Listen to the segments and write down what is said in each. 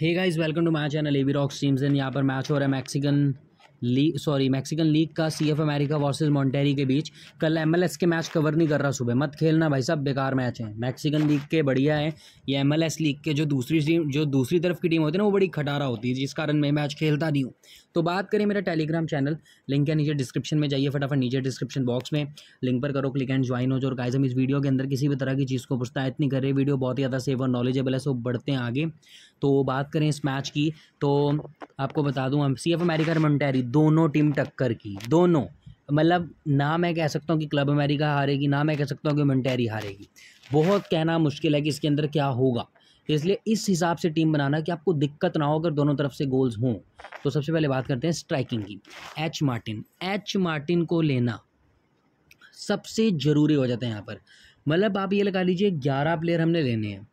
hey guys welcome to my channel AV rocks teams and यहाँ पर match हो रहा है Mexican league sorry Mexican league का C F America versus Monterrey के बीच कल एमएलएस के मैच कवर नहीं कर रहा सुबह मत खेलना भाई साहब बेकार मैच है मैक्सिकन लीग के बढ़िया है ये एमएलएस लीग के जो दूसरी टीम जो दूसरी तरफ की टीम होती है ना वो बड़ी खटारा होती है जिस कारण मैं मैच खेलता नहीं हूँ तो बात करें मेरा टेलीग्राम चैनल लिंक है नीचे डिस्क्रिप्शन में जाइए फटाफट नीचे डिस्क्रिप्शन बॉक्स में लिंक पर करो क्लिक एंड ज्वाइन हो जो और गाइज हम इस वीडियो के अंदर किसी भी तरह की चीज़ को पूछता है इतनी कर रहे वीडियो बहुत ही ज़्यादा सेफ और नॉलेजेबल है सो बढ़ते हैं आगे तो बात करें इस मैच की तो आपको बता दूँ हम सी एफ अमेरिका और मोन्टेरी दोनों टीम टक्कर की दोनों मतलब ना मैं कह सकता हूँ कि क्लब अमेरिका हारेगी ना मैं कह सकता हूँ कि मोन्टेरी हारेगी बहुत कहना मुश्किल है कि इसके अंदर क्या होगा इसलिए इस हिसाब से टीम बनाना कि आपको दिक्कत ना हो अगर दोनों तरफ से गोल्स हों तो सबसे पहले बात करते हैं स्ट्राइकिंग की एच मार्टिन एच मार्टिन को लेना सबसे ज़रूरी हो जाता है यहाँ पर मतलब आप ये लगा लीजिए ग्यारह प्लेयर हमने लेने हैं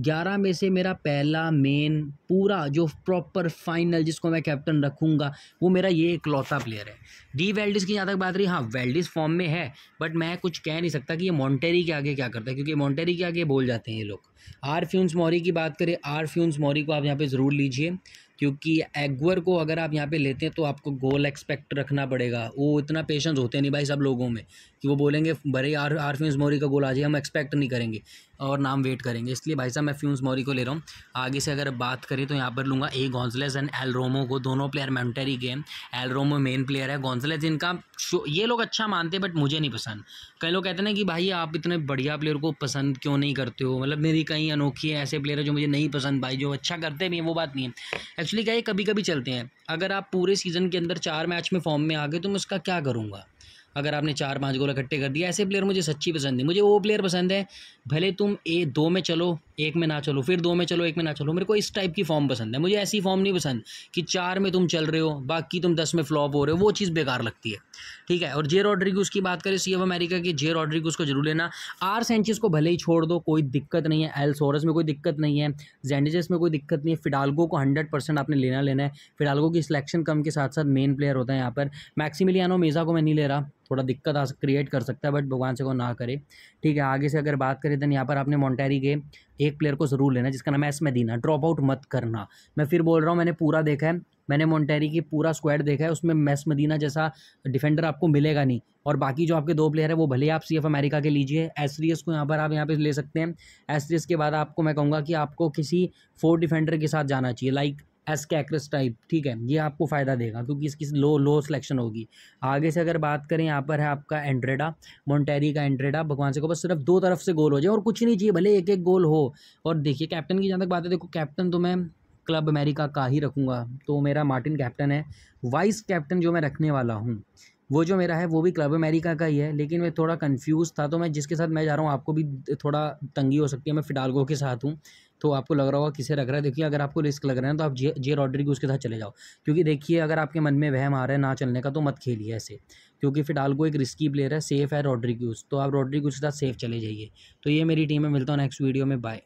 ग्यारह में से मेरा पहला मेन पूरा जो प्रॉपर फाइनल जिसको मैं कैप्टन रखूँगा वो मेरा ये इकलौता प्लेयर है डी वेल्डिस की जहाँ तक बात रही हाँ वेल्डिस फॉर्म में है बट मैं कुछ कह नहीं सकता कि ये मॉन्टेरी के आगे क्या करता है क्योंकि मॉन्टेरी के आगे बोल जाते हैं ये लोग आर फ्यून्स मौरी की बात करें आर फ्यून्स मौरी को आप यहाँ पर ज़रूर लीजिए क्योंकि एगवर को अगर आप यहाँ पे लेते हैं तो आपको गोल एक्सपेक्ट रखना पड़ेगा वो इतना पेशेंस होते नहीं भाई सब लोगों में कि वो बोलेंगे भरे आर आर फ्यूज मोरी का गोल आ जाए हम एक्सपेक्ट नहीं करेंगे और नाम वेट करेंगे इसलिए भाई साहब मैं फ्यूज मोरी को ले रहा हूँ आगे से अगर बात करें तो यहाँ पर लूँगा ए गॉन्सलेस एंड एल रोमो को दोनों प्लेयर मेंटरी game L Romo main player है गौंसलेस इनका शो ये लोग अच्छा मानते हैं बट मुझे नहीं पसंद कई लोग कहते ना कि भाई आप इतने बढ़िया प्लेयर को पसंद क्यों नहीं करते हो मतलब मेरी कहीं अनोखी ऐसे प्लेयर है जो मुझे नहीं पसंद भाई जो अच्छा करते भी हैं वो बात नहीं है एक्चुअली क्या ये कभी कभी चलते हैं अगर आप पूरे सीज़न के अंदर चार मैच में फॉर्म में आ गए तो मैं उसका क्या करूँगा अगर आपने चार पाँच गोल इकट्ठे कर दिया ऐसे प्लेयर मुझे सच्ची पसंद है मुझे वो प्लेयर पसंद है भले तुम ए दो में चलो एक में ना चलो फिर दो में चलो एक में ना चलो मेरे को इस टाइप की फॉर्म पसंद है मुझे ऐसी फॉर्म नहीं पसंद कि चार में तुम चल रहे हो बाकी तुम दस में फ्लॉप हो रहे हो वो चीज़ बेकार लगती है ठीक है और जे रॉड्रिगूस की बात करें सी एफ अमेरिका की जे रॉड्रिगूस को जरूर लेना आर सेंचिस को भले ही छोड़ दो कोई दिक्कत नहीं है एल सोरस में कोई दिक्कत नहीं है जेंडिजस में कोई दिक्कत नहीं है फिडालगो को हंड्रेड परसेंट आपने लेना लेना है फिडालगो की सिलेक्शन कम के साथ साथ मेन प्लेयर होता है यहाँ पर मैक्सीमिलियानो मेज़ा को मैं नहीं ले रहा थोड़ा दिक्कत आ क्रिएट कर सकता है बट भगवान से को ना करे ठीक है आगे से अगर बात करें देन यहाँ पर आपने मॉन्टेरी के एक प्लेयर को ज़रूर लेना जिसका नाम है एस मदीना ड्रॉप आउट मत करना मैं फिर बोल रहा हूँ मैंने पूरा देखा है मैंने मोन्टेरी की पूरा स्क्वाड देखा है उसमें मैस मदीना जैसा डिफेंडर आपको मिलेगा नहीं और बाकी जो आपके दो प्लेयर है वो भले आप सी एफ अमेरिका के लीजिए एसरीएस को यहाँ पर आप यहाँ पे ले सकते हैं एसरीएस के बाद आपको मैं कहूँगा कि आपको किसी फोर डिफेंडर के साथ जाना चाहिए लाइक एस कैक्रस टाइप ठीक है ये आपको फ़ायदा देगा क्योंकि इसकी लो लो सिलेक्शन होगी आगे से अगर बात करें यहाँ पर है आपका एंड्रेडा मोन्टेरी का एंड्रेडा भगवान से को बस सिर्फ दो तरफ से गोल हो जाए और कुछ नहीं चाहिए भले एक एक गोल हो और देखिए कैप्टन की जहाँ तक बात है देखो कैप्टन तो मैं क्लब अमेरिका का ही रखूँगा तो मेरा मार्टिन कैप्टन है वाइस कैप्टन जो मैं रखने वाला हूँ वो जो मेरा है वो भी क्लब अमेरिका का ही है लेकिन मैं थोड़ा कंफ्यूज था तो मैं जिसके साथ मैं जा रहा हूँ आपको भी थोड़ा तंगी हो सकती है मैं फिडालगो के साथ हूँ तो आपको लग रहा होगा किसे रख रहा है देखिए अगर आपको रिस्क लग रहा है तो आप जे जे रॉड्रिक उसके साथ चले जाओ क्योंकि देखिए अगर आपके मन में वहम आ रहा है ना चलने का तो मत खेलिए ऐसे क्योंकि फिडालगो एक रिस्की प्लेयर है सेफ़ है रॉड्रिग्यूज तो आप रॉड्रिक उसके साथ सेफ चले जाइए तो ये मेरी टीम में मिलता हूँ नेक्स्ट वीडियो में बाय